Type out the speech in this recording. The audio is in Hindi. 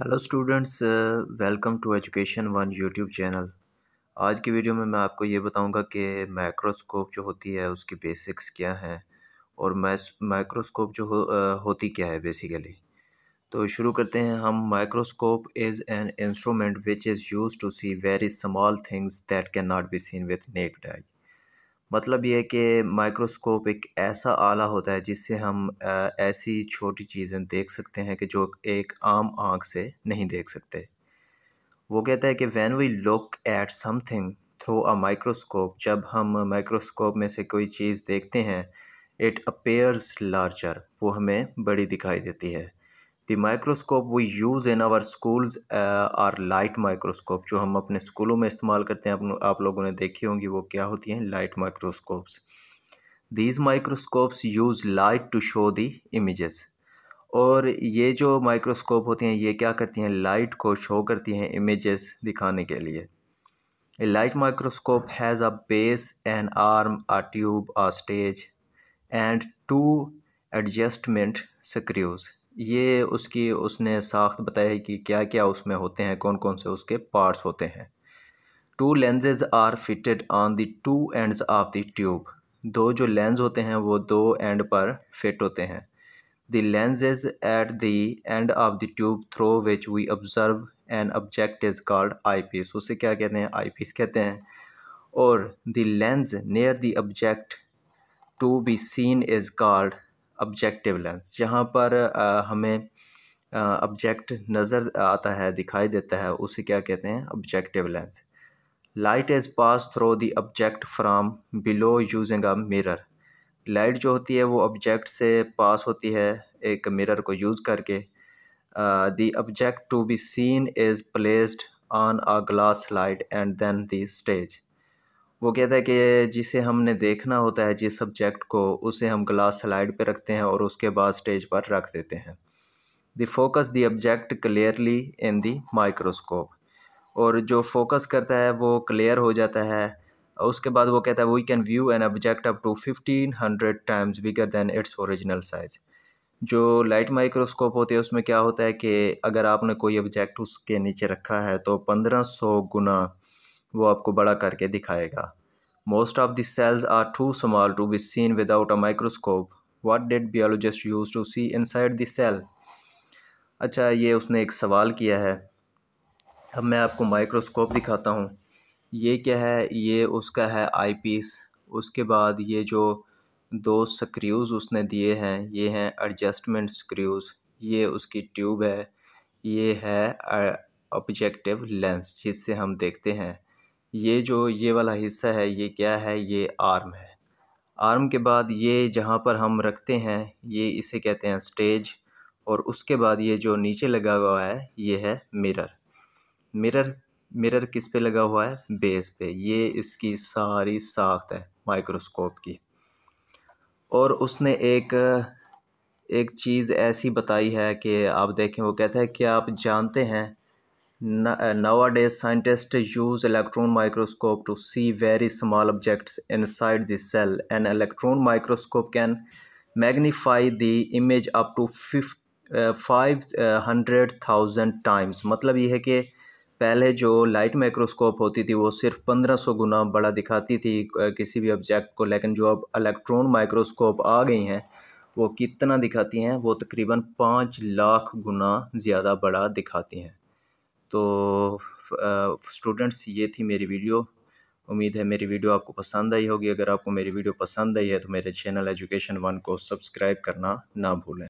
Hello students welcome to education one YouTube channel आज की वीडियो में मैं आपको ये बताऊंगा कि माइक्रोस्कोप जो होती है उसकी बेसिक्स क्या हैं और माइक्रोस्कोप जो हो, आ, uh, होती क्या है बेसिकली तो शुरू करते हैं हम microscope is an instrument which is use to see very small things that can not be seen with naked eye मतलब ये कि माइक्रोस्कोप एक ऐसा आला होता है जिससे हम ऐसी छोटी चीज़ें देख सकते हैं कि जो एक आम आँख से नहीं देख सकते वो कहता है कि when we look at something through a microscope जब हम माइक्रोस्कोप में से कोई चीज़ देखते हैं इट अपेयर्स लार्जर वो हमें बड़ी दिखाई देती है the microscope we use in our school are light microscope जो हम अपने स्कूलों में इस्तेमाल करते हैं आप, आप लोगों ने देखी होंगी वो क्या होती हैं light microscopes these microscopes use light to show the image और ये जो माइक्रोस्कोप होती हैं ये क्या करती हैं लाइट को शो करती हैं इमेजेस दिखाने के लिए a light microscope has a base an arm a tube a stage and two adjustment screws. ये उसकी उसने साख्त बताई है कि क्या क्या उसमें होते हैं कौन कौन से उसके पार्ट्स होते हैं two lenses are fitted on the two ends of the tube दो जो लेंस होते हैं वो दो एंड पर फिट होते हैं the lenses at the end of the tube through which we observe an object is called eyepiece उसे क्या कहते हैं आई पीस कहते हैं और the lens near the object to be seen is called objective lens जहाँ पर हमें ऑब्जेक्ट नज़र आता है दिखाई देता है उसे क्या कहते हैं objective lens light is pass through the object from below using a mirror light जो होती है वो ऑब्जेक्ट से पास होती है एक मिरर को यूज़ करके the object to be seen is placed on a glass light and then the stage वो कहता है कि जिसे हमने देखना होता है जिस सब्जेक्ट को उसे हम ग्लास स्लाइड पे रखते हैं और उसके बाद स्टेज पर रख देते हैं the focus the object clearly in the microscope और जो फोकस करता है वो क्लियर हो जाता है उसके बाद वो कहता है we can view an object up to fifteen hundred times bigger than its original size जो लाइट माइक्रोस्कोप होते हैं उसमें क्या होता है कि अगर आपने कोई ऑब्जेक्ट उसके नीचे रखा है तो पंद्रह सौ गुना वो आपको बड़ा करके दिखाएगा most of the cells are too small to be seen without a microscope what did biologist use to see inside the cell अच्छा ये उसने एक सवाल किया है अब मैं आपको माइक्रोस्कोप दिखाता हूँ ये क्या है ये उसका है आई पीस उसके बाद ये जो दो स्क्रूज़ उसने दिए हैं ये हैं एडजस्टमेंट स्क्रूज़ ये उसकी ट्यूब है ये है ऑब्जेक्टिव लेंस जिससे हम देखते हैं ये जो ये वाला हिस्सा है ये क्या है ये आर्म है आर्म के बाद ये जहाँ पर हम रखते हैं ये इसे कहते हैं स्टेज और उसके बाद ये जो नीचे लगा हुआ है ये है मिरर मिरर मिरर किस पे लगा हुआ है बेस पे ये इसकी सारी साख्त है माइक्रोस्कोप की और उसने एक एक चीज़ ऐसी बताई है कि आप देखें वो कहता है कि आप जानते हैं Uh, nowadays, scientists use electron microscope to see very small objects inside the cell. An electron microscope can magnify the image up to five hundred thousand times मतलब ये है कि पहले जो लाइट माइक्रोस्कोप होती थी वो सिर्फ पंद्रह सौ गुना बड़ा दिखाती थी uh, किसी भी ऑब्जेक्ट को लेकिन जो अब इलेक्ट्रॉन माइक्रोस्कोप आ गई हैं वो कितना दिखाती हैं वो तकरीबन पाँच लाख गुना ज़्यादा बड़ा दिखाती हैं तो स्टूडेंट्स ये थी मेरी वीडियो उम्मीद है मेरी वीडियो आपको पसंद आई होगी अगर आपको मेरी वीडियो पसंद आई है तो मेरे चैनल एजुकेशन वन को सब्सक्राइब करना ना भूलें